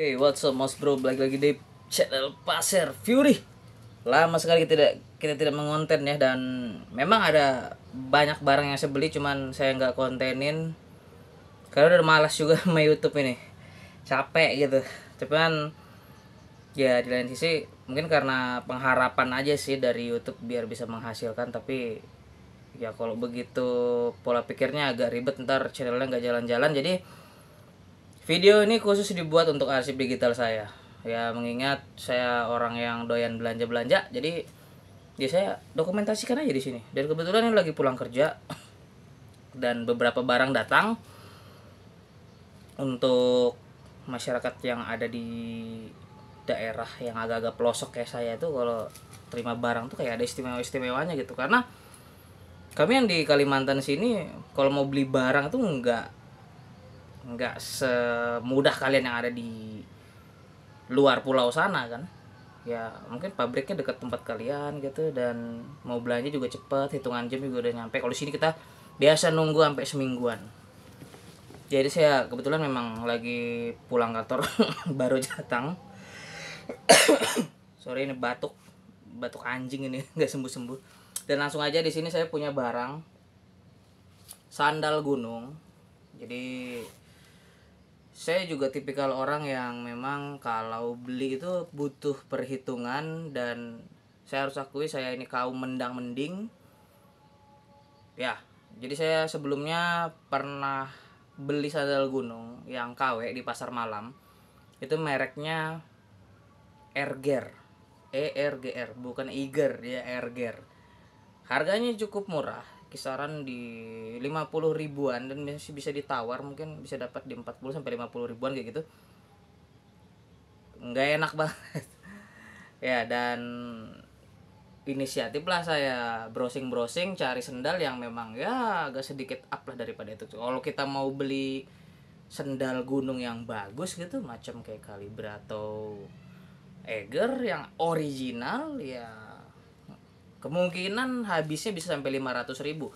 Hey, what's up, Mas Bro? Balik lagi di channel Pasir Fury. Lama sekali kita tidak kita tidak mengonten ya dan memang ada banyak barang yang saya beli cuman saya nggak kontenin karena udah malas juga sama YouTube ini. Capek gitu. Cuman ya di lain sisi mungkin karena pengharapan aja sih dari YouTube biar bisa menghasilkan tapi ya kalau begitu pola pikirnya agak ribet ntar channelnya nggak jalan-jalan jadi Video ini khusus dibuat untuk arsip digital saya. Ya mengingat saya orang yang doyan belanja-belanja, jadi ya saya dokumentasikan aja di sini. Dan kebetulan ini lagi pulang kerja dan beberapa barang datang untuk masyarakat yang ada di daerah yang agak-agak pelosok kayak saya itu kalau terima barang tuh kayak ada istimewa-istimewanya gitu karena kami yang di Kalimantan sini kalau mau beli barang tuh nggak nggak semudah kalian yang ada di luar pulau sana kan ya mungkin pabriknya dekat tempat kalian gitu dan mau belanja juga cepet hitungan jam juga udah nyampe kalau sini kita biasa nunggu sampai semingguan jadi saya kebetulan memang lagi pulang kantor baru datang sorry ini batuk batuk anjing ini nggak sembuh sembuh dan langsung aja di sini saya punya barang sandal gunung jadi saya juga tipikal orang yang memang kalau beli itu butuh perhitungan dan saya harus akui saya ini kaum mendang mending ya jadi saya sebelumnya pernah beli sandal gunung yang KW di pasar malam itu mereknya Erger e r g r bukan Iger ya Erger harganya cukup murah kisaran di 50 ribuan dan masih bisa ditawar mungkin bisa dapat di 40 sampai 50 ribuan kayak gitu nggak enak banget ya dan inisiatif lah saya browsing-browsing cari sendal yang memang ya agak sedikit up lah daripada itu kalau kita mau beli sendal gunung yang bagus gitu macam kayak kalibra atau Eger yang original ya kemungkinan habisnya bisa sampai 500 ribu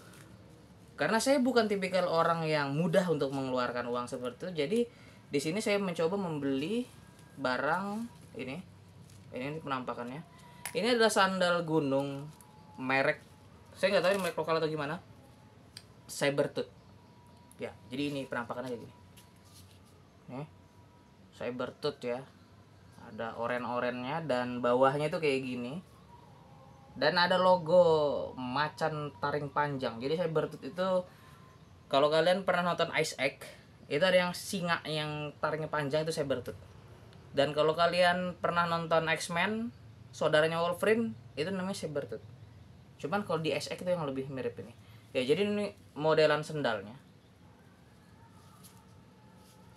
karena saya bukan tipikal orang yang mudah untuk mengeluarkan uang seperti itu jadi di sini saya mencoba membeli barang ini ini penampakannya ini adalah sandal gunung merek saya nggak tahu ini merek lokal atau gimana Cybertooth ya jadi ini penampakannya kayak gini nih Cybertooth ya ada oren-orennya dan bawahnya itu kayak gini dan ada logo macan taring panjang jadi saya Sabertooth itu kalau kalian pernah nonton Ice Egg itu ada yang singa yang taringnya panjang itu saya Sabertooth dan kalau kalian pernah nonton X-Men saudaranya Wolverine itu namanya saya Sabertooth cuman kalau di Ice Egg itu yang lebih mirip ini ya jadi ini modelan sendalnya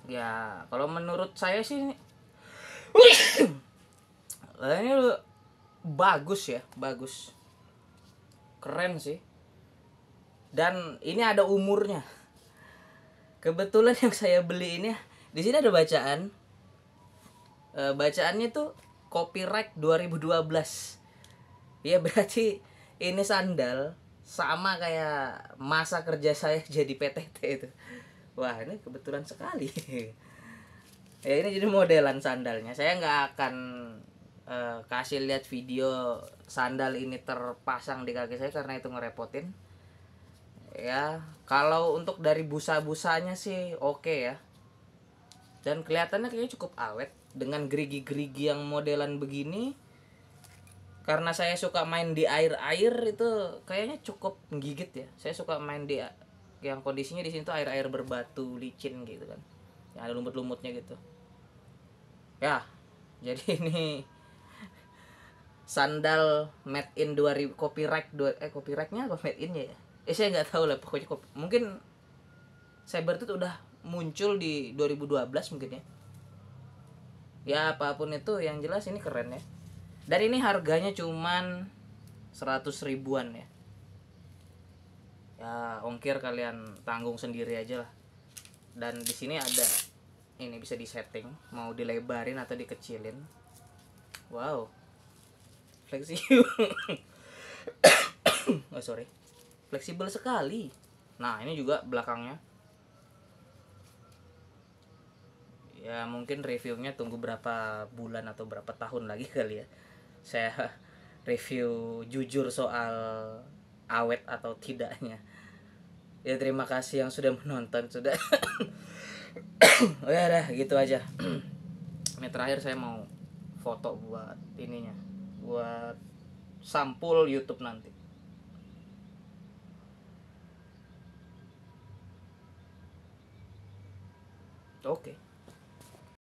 ya kalau menurut saya sih ini bagus ya bagus keren sih dan ini ada umurnya kebetulan yang saya beli ini di sini ada bacaan e, bacaannya tuh copyright 2012 ya berarti ini sandal sama kayak masa kerja saya jadi PTT itu wah ini kebetulan sekali ya ini jadi modelan sandalnya saya nggak akan Eh, kasih lihat video sandal ini terpasang di kaki saya karena itu ngerepotin ya kalau untuk dari busa-busanya sih oke okay ya dan kelihatannya kayaknya cukup awet dengan gerigi-gerigi yang modelan begini karena saya suka main di air-air itu kayaknya cukup menggigit ya saya suka main di yang kondisinya di sini tuh air-air berbatu licin gitu kan yang ada lumut-lumutnya gitu ya jadi ini sandal made in 2000 copyright dua, eh copyrightnya apa made in ya? Eh saya nggak tahu lah pokoknya copy, mungkin cyber itu udah muncul di 2012 mungkin ya. Ya apapun itu yang jelas ini keren ya. Dan ini harganya cuman 100 ribuan ya. Ya ongkir kalian tanggung sendiri aja lah. Dan di sini ada ini bisa disetting mau dilebarin atau dikecilin. Wow, fleksibel oh sorry fleksibel sekali nah ini juga belakangnya ya mungkin reviewnya tunggu berapa bulan atau berapa tahun lagi kali ya saya review jujur soal awet atau tidaknya ya terima kasih yang sudah menonton sudah oh ya dah gitu aja ini terakhir saya mau foto buat ininya buat sampul YouTube nanti. Oke. Okay.